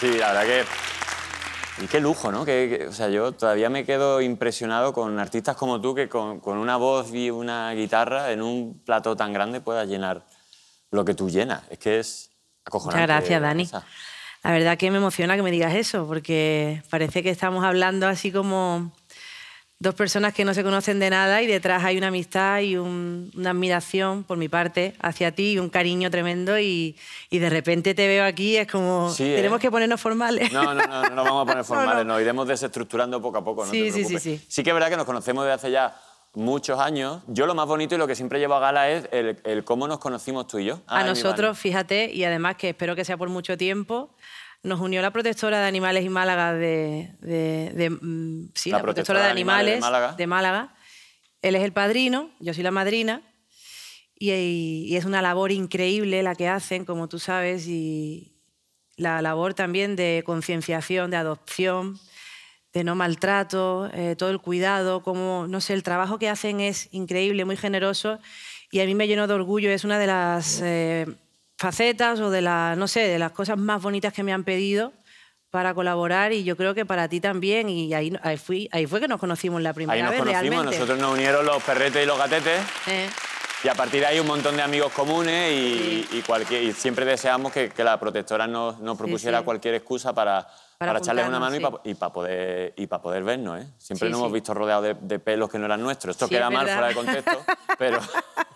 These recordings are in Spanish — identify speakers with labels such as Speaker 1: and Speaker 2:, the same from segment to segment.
Speaker 1: Sí, la verdad que... Y qué lujo, ¿no? Que, o sea, yo todavía me quedo impresionado con artistas como tú que con, con, una voz y una guitarra en un plato tan grande puedas llenar lo que tú llenas. Es que es acojonante. Muchas gracias, Dani.
Speaker 2: La verdad que me emociona que me digas eso, porque parece que estamos hablando así como dos personas que no se conocen de nada y detrás hay una amistad y una admiración por mi parte hacia ti y un cariño tremendo y, de repente te veo aquí, es como, ¿eh? tenemos que ponernos formales. No, no,
Speaker 1: no, no nos vamos a poner formales, no, nos iremos desestructurando poco a poco, no sí, te Sí, sí, sí. sí que es verdad que nos conocemos desde hace ya muchos años. Yo lo más bonito y lo que siempre llevo a gala es el, cómo nos conocimos tú y yo. a nosotros,
Speaker 2: fíjate, y además que espero que sea por mucho tiempo nos unió la protectora de animales y Málaga de... Mm, sí, la, protectora, de animales, de, Málaga. Él es el padrino, yo soy la madrina. Y, es una labor increíble la que hacen, como tú sabes, y la labor también de concienciación, de adopción, de no maltrato, eh, todo el cuidado, como, no sé, el trabajo que hacen es increíble, muy generoso, y a mí me llenó de orgullo, es una de las... Eh, facetas o de las, no sé, de las cosas más bonitas que me han pedido para colaborar y yo creo que para ti también. Y ahí, ahí, fui, ahí fue que nos conocimos la primera ahí nos vez conocimos, realmente.
Speaker 1: Nosotros nos unieron los perretes y los gatetes. Eh. Y a partir de ahí un montón de amigos comunes y, siempre deseamos que, que la protectora nos, propusiera cualquier excusa para, para, echarles una mano y para poder, y para poder vernos. ¿eh? Siempre nos hemos visto rodeados de, pelos que no eran nuestros. Esto queda mal fuera de contexto, pero...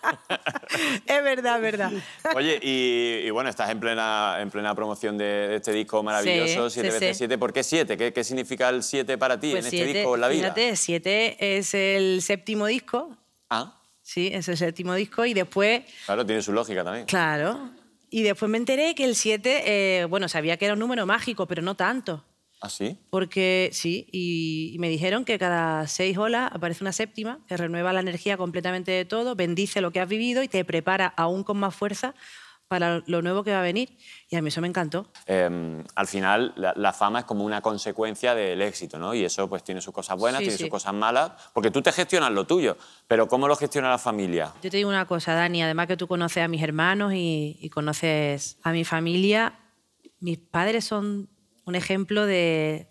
Speaker 2: es verdad, es verdad.
Speaker 1: Oye, y, bueno, estás en plena, en plena promoción de este disco maravilloso, 7 veces 7. ¿Por qué 7? ¿Qué, significa el 7 para ti pues en este disco, en la vida? Fíjate,
Speaker 2: 7 es el séptimo disco. Ah. Sí, es el séptimo disco y después...
Speaker 1: Claro, tiene su lógica también.
Speaker 2: Claro. Y después me enteré que el 7, eh, bueno, sabía que era un número mágico, pero no tanto. ¿Ah, sí? Porque sí, y, me dijeron que cada seis olas aparece una séptima que renueva la energía completamente de todo, bendice lo que has vivido y te prepara aún con más fuerza para lo nuevo que va a venir. Y a mí eso me encantó.
Speaker 1: Em, al final, la, fama es como una consecuencia del éxito, ¿no? Y eso pues tiene sus cosas buenas, tiene sus cosas malas, porque tú te gestionas lo tuyo, pero ¿cómo lo gestiona la familia?
Speaker 2: Yo te digo una cosa, Dani, además que tú conoces a mis hermanos y, y conoces a mi familia, mis padres son un ejemplo de,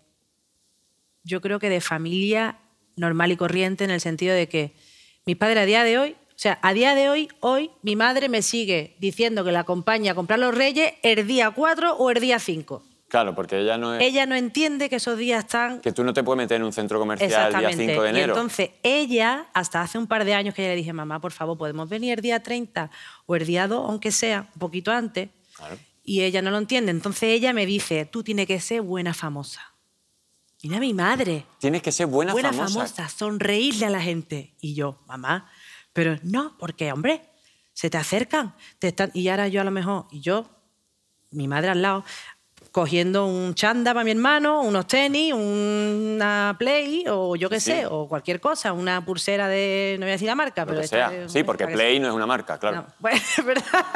Speaker 2: yo creo que de familia normal y corriente, en el sentido de que mis padres a día de hoy, o sea, a día de hoy, hoy mi madre me sigue diciendo que la acompaña a comprar los reyes el día 4 o el día 5.
Speaker 1: Claro, porque ella no Ella
Speaker 2: no entiende que esos días están...
Speaker 1: Que tú no te puedes meter en un centro comercial el día 5 de enero. Y entonces
Speaker 2: ella, hasta hace un par de años que ya le dije, mamá, por favor, podemos venir el día 30 o el día 2, aunque sea, un poquito antes. Y ella no lo entiende. Entonces ella me dice, tú tienes que ser buena famosa. Mira mi madre.
Speaker 1: Tienes que ser buena, famosa. Buena famosa,
Speaker 2: sonreírle a la gente. Y yo, mamá, pero no, porque hombre, se te acercan, te están y ahora yo a lo mejor y yo mi madre al lado cogiendo un chanda para mi hermano, unos tenis, una Play o yo qué sé, o cualquier cosa, una pulsera de, no voy a decir la marca, pero... Que sea. sí, porque Play
Speaker 1: no es una marca, claro.
Speaker 2: Bueno, ¿verdad?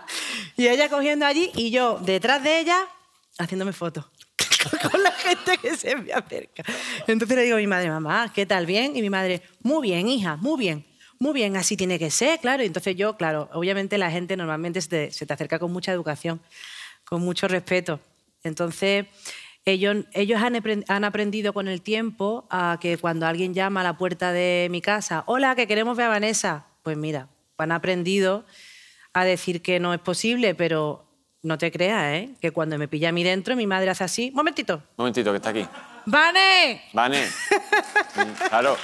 Speaker 2: y ella cogiendo allí y yo detrás de ella
Speaker 1: haciéndome fotos
Speaker 2: con la gente que se me acerca. Entonces le digo a mi madre, mamá, ¿qué tal? ¿Bien? Y mi madre, muy bien, hija, muy bien. Muy bien, así tiene que ser, claro. entonces yo, claro, obviamente la gente normalmente se te, acerca con mucha educación, con mucho respeto. Entonces, ellos, ellos han, aprendido con el tiempo a que cuando alguien llama a la puerta de mi casa, hola, que queremos ver a Vanessa, pues mira, han aprendido a decir que no es posible, pero no te creas, ¿eh? Que cuando me pilla a mí dentro, mi madre hace así. Momentito.
Speaker 1: Momentito, que está aquí.
Speaker 2: ¡Vane!
Speaker 1: ¡Vane! claro.